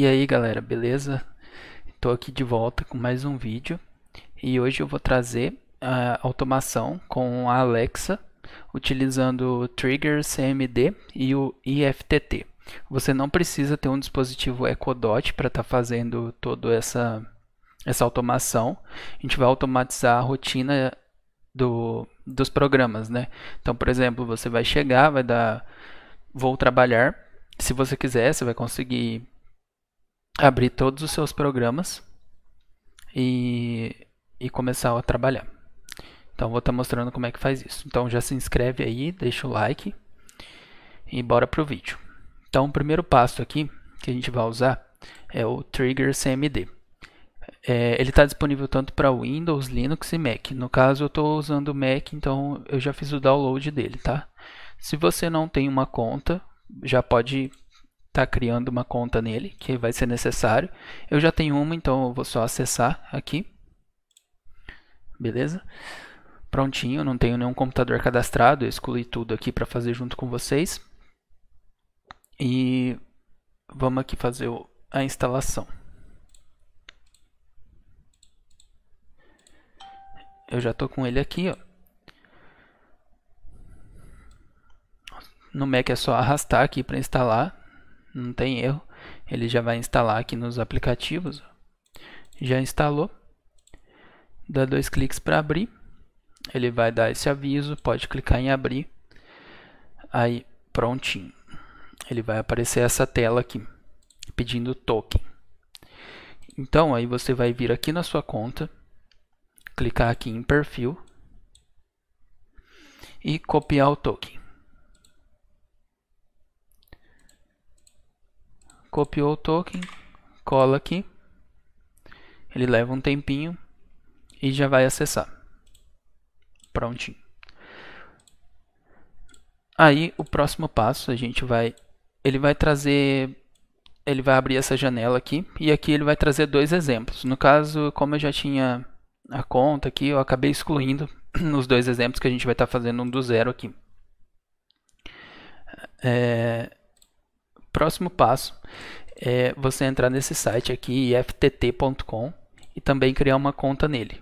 E aí galera, beleza? Estou aqui de volta com mais um vídeo e hoje eu vou trazer a automação com a Alexa utilizando o Trigger CMD e o IFTT. Você não precisa ter um dispositivo Echo Dot para estar tá fazendo toda essa, essa automação. A gente vai automatizar a rotina do, dos programas, né? Então, por exemplo, você vai chegar, vai dar vou trabalhar. Se você quiser, você vai conseguir abrir todos os seus programas e, e começar a trabalhar. Então vou estar tá mostrando como é que faz isso. Então já se inscreve aí, deixa o like e bora pro vídeo. Então o primeiro passo aqui que a gente vai usar é o Trigger CMD. É, ele está disponível tanto para Windows, Linux e Mac. No caso eu estou usando Mac, então eu já fiz o download dele, tá? Se você não tem uma conta, já pode estar tá criando uma conta nele, que vai ser necessário. Eu já tenho uma, então eu vou só acessar aqui. Beleza? Prontinho, não tenho nenhum computador cadastrado, eu excluí tudo aqui para fazer junto com vocês. E vamos aqui fazer a instalação. Eu já estou com ele aqui, ó. No Mac é só arrastar aqui para instalar não tem erro. Ele já vai instalar aqui nos aplicativos. Já instalou. Dá dois cliques para abrir. Ele vai dar esse aviso, pode clicar em abrir. Aí, prontinho. Ele vai aparecer essa tela aqui, pedindo token. Então, aí você vai vir aqui na sua conta, clicar aqui em perfil e copiar o token. copiou o token, cola aqui, ele leva um tempinho e já vai acessar. Prontinho. Aí o próximo passo a gente vai, ele vai trazer, ele vai abrir essa janela aqui e aqui ele vai trazer dois exemplos. No caso, como eu já tinha a conta aqui, eu acabei excluindo os dois exemplos que a gente vai estar tá fazendo um do zero aqui. É, próximo passo é você entrar nesse site aqui, iftt.com, e também criar uma conta nele.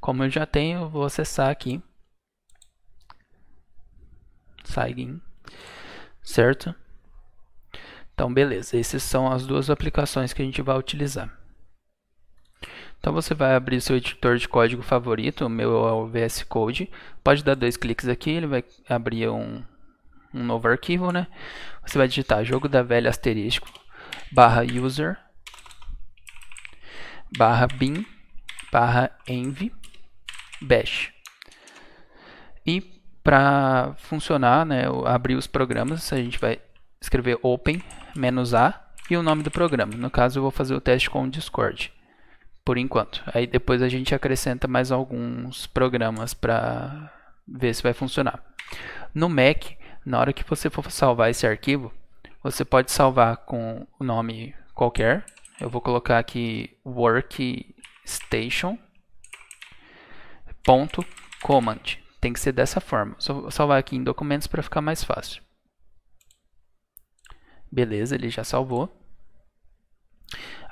Como eu já tenho, vou acessar aqui. Sign certo? Então, beleza. Essas são as duas aplicações que a gente vai utilizar. Então, você vai abrir seu editor de código favorito, o meu é o VS Code. Pode dar dois cliques aqui, ele vai abrir um, um novo arquivo, né? Você vai digitar jogo da velha asterisco barra user barra bin barra env bash. E para funcionar, né, abrir os programas, a gente vai escrever open menos a e o nome do programa. No caso, eu vou fazer o teste com o Discord, por enquanto. Aí depois a gente acrescenta mais alguns programas para ver se vai funcionar. No Mac, na hora que você for salvar esse arquivo, você pode salvar com o nome qualquer. Eu vou colocar aqui workstation.command. Tem que ser dessa forma. Só vou salvar aqui em documentos para ficar mais fácil. Beleza, ele já salvou.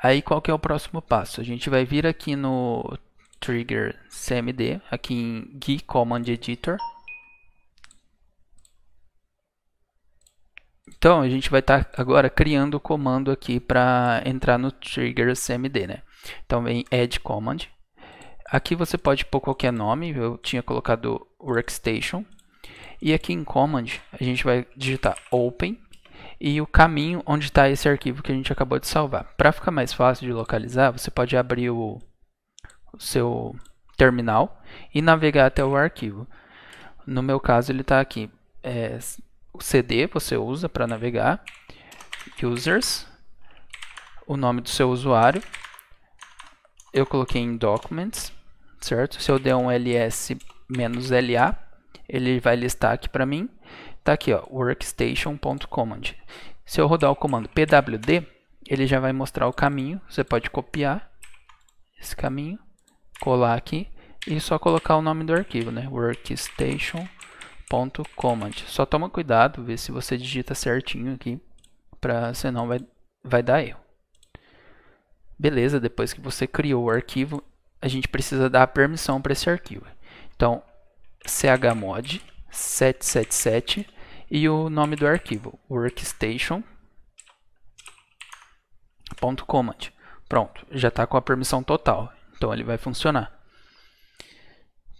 Aí qual que é o próximo passo? A gente vai vir aqui no trigger cmd, aqui em gui command editor Então a gente vai estar tá agora criando o comando aqui para entrar no trigger CMD, né? Então vem add command. Aqui você pode pôr qualquer nome, eu tinha colocado workstation. E aqui em command a gente vai digitar open e o caminho onde está esse arquivo que a gente acabou de salvar. Para ficar mais fácil de localizar, você pode abrir o, o seu terminal e navegar até o arquivo. No meu caso ele está aqui. É, o CD você usa para navegar, users, o nome do seu usuário, eu coloquei em documents, certo? Se eu der um ls-la, ele vai listar aqui para mim, tá aqui ó, workstation.command. Se eu rodar o comando pwd, ele já vai mostrar o caminho, você pode copiar esse caminho, colar aqui e só colocar o nome do arquivo, né? workstation ponto command. Só toma cuidado, ver se você digita certinho aqui, para senão vai, vai dar erro. Beleza, depois que você criou o arquivo, a gente precisa dar a permissão para esse arquivo. Então, chmod 777 e o nome do arquivo, workstation.command. Pronto, já está com a permissão total, então ele vai funcionar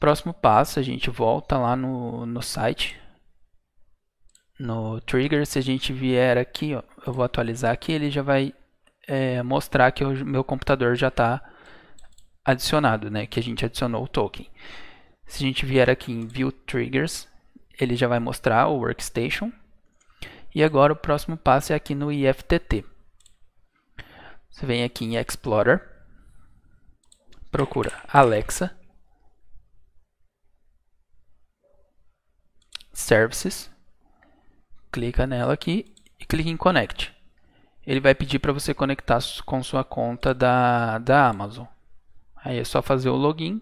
próximo passo, a gente volta lá no, no site, no trigger, se a gente vier aqui, ó, eu vou atualizar aqui, ele já vai é, mostrar que o meu computador já está adicionado, né, que a gente adicionou o token. Se a gente vier aqui em View Triggers, ele já vai mostrar o Workstation. E agora o próximo passo é aqui no IFTT. Você vem aqui em Explorer, procura Alexa, Services, clica nela aqui e clica em Connect. Ele vai pedir para você conectar com sua conta da, da Amazon. Aí é só fazer o login.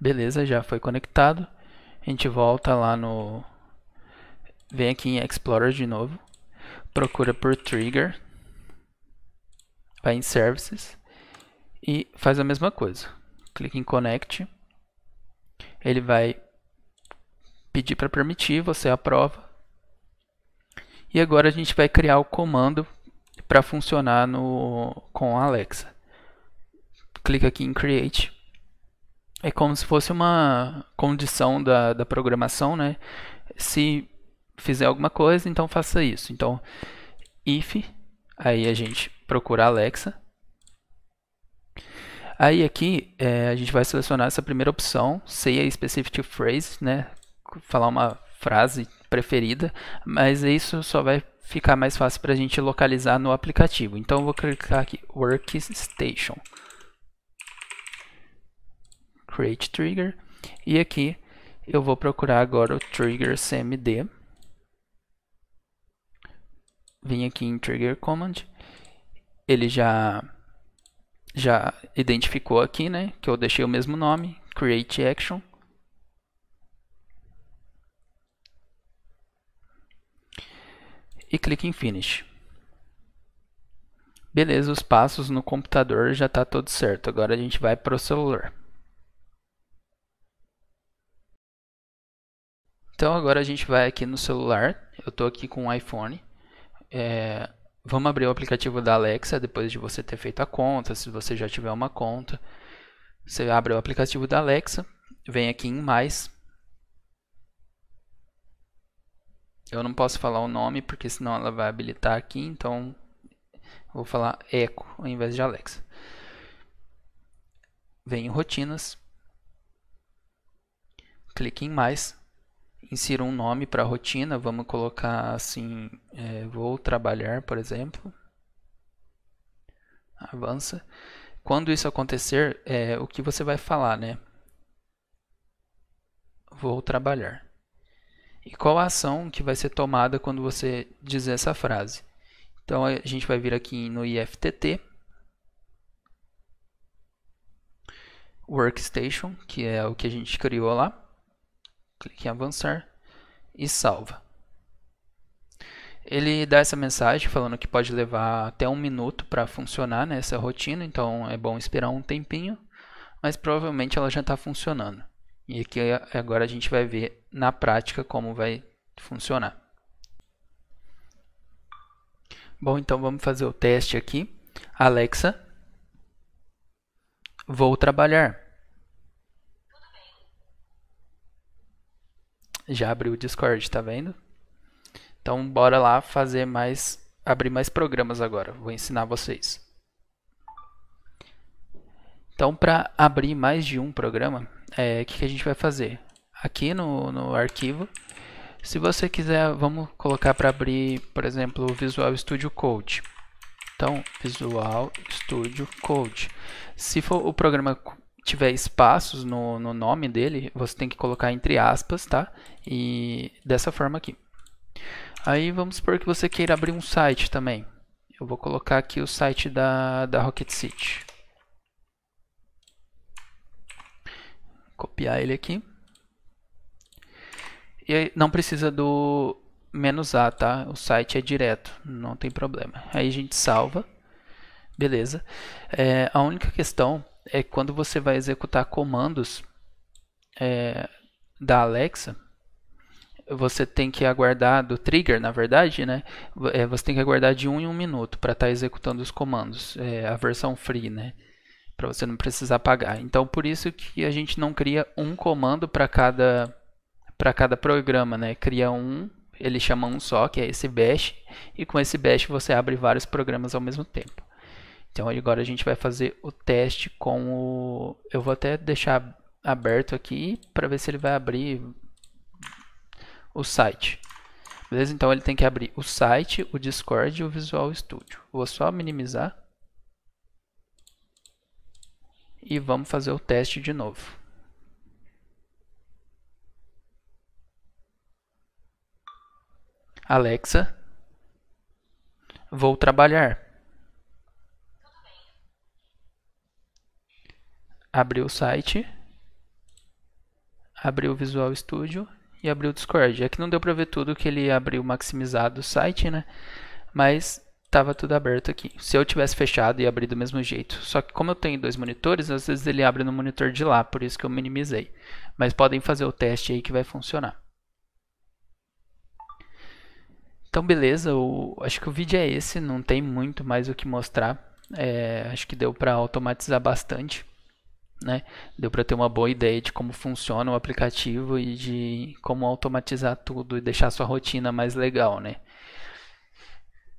Beleza, já foi conectado. A gente volta lá no... Vem aqui em Explorer de novo. Procura por Trigger. Vai em Services. E faz a mesma coisa. Clica em Connect. Ele vai pedir para permitir, você aprova. E agora a gente vai criar o comando para funcionar no, com a Alexa. Clica aqui em Create. É como se fosse uma condição da, da programação, né? Se fizer alguma coisa, então faça isso. Então, if, aí a gente procura a Alexa. Aí aqui é, a gente vai selecionar essa primeira opção, say a specific phrase, né? Falar uma frase preferida, mas isso só vai ficar mais fácil para a gente localizar no aplicativo. Então eu vou clicar aqui, Workstation, Create Trigger, e aqui eu vou procurar agora o Trigger CMD. Vim aqui em Trigger Command, ele já já identificou aqui, né, que eu deixei o mesmo nome, create action. E clique em finish. Beleza, os passos no computador já está todo certo. Agora a gente vai para o celular. Então agora a gente vai aqui no celular. Eu estou aqui com o iPhone. É, Vamos abrir o aplicativo da Alexa depois de você ter feito a conta, se você já tiver uma conta. Você abre o aplicativo da Alexa, vem aqui em mais. Eu não posso falar o nome porque senão ela vai habilitar aqui, então vou falar Echo ao invés de Alexa. Vem em rotinas. Clique em mais insira um nome para a rotina, vamos colocar assim, é, vou trabalhar, por exemplo. Avança. Quando isso acontecer, é, o que você vai falar, né? Vou trabalhar. E qual a ação que vai ser tomada quando você dizer essa frase? Então a gente vai vir aqui no IFTT. Workstation, que é o que a gente criou lá clique em avançar e salva. Ele dá essa mensagem falando que pode levar até um minuto para funcionar nessa né, rotina, então é bom esperar um tempinho, mas provavelmente ela já está funcionando. E aqui é, agora a gente vai ver na prática como vai funcionar. Bom, então vamos fazer o teste aqui. Alexa, vou trabalhar. Já abriu o Discord, tá vendo? Então bora lá fazer mais, abrir mais programas agora. Vou ensinar vocês. Então para abrir mais de um programa, é, o é, que, que a gente vai fazer? Aqui no, no arquivo, se você quiser, vamos colocar para abrir, por exemplo, o Visual Studio Code. Então, Visual Studio Code. Se for o programa tiver espaços no, no nome dele, você tem que colocar entre aspas, tá? E dessa forma aqui. Aí vamos supor que você queira abrir um site também. Eu vou colocar aqui o site da, da Rocket City. Copiar ele aqui. E aí, não precisa do menos "-a", tá? O site é direto, não tem problema. Aí a gente salva. Beleza. É, a única questão é quando você vai executar comandos é, da Alexa, você tem que aguardar do trigger, na verdade, né? É, você tem que aguardar de um em um minuto para estar tá executando os comandos, é, a versão free, né? Para você não precisar pagar. Então, por isso que a gente não cria um comando para cada para cada programa, né? Cria um, ele chama um só, que é esse bash, e com esse bash você abre vários programas ao mesmo tempo. Então agora a gente vai fazer o teste com o... Eu vou até deixar aberto aqui para ver se ele vai abrir o site. Beleza? Então ele tem que abrir o site, o Discord e o Visual Studio. Vou só minimizar. E vamos fazer o teste de novo. Alexa, vou trabalhar. abrir o site, abrir o Visual Studio e abrir o Discord. É que não deu para ver tudo que ele abriu maximizado o site, né? Mas estava tudo aberto aqui. Se eu tivesse fechado e abrir do mesmo jeito. Só que como eu tenho dois monitores, às vezes ele abre no monitor de lá, por isso que eu minimizei. Mas podem fazer o teste aí que vai funcionar. Então beleza, o, acho que o vídeo é esse, não tem muito mais o que mostrar. É, acho que deu para automatizar bastante né? Deu para ter uma boa ideia de como funciona o aplicativo e de como automatizar tudo e deixar sua rotina mais legal, né?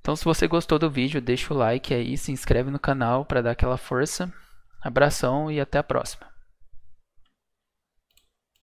Então, se você gostou do vídeo, deixa o like aí, se inscreve no canal para dar aquela força. Abração e até a próxima.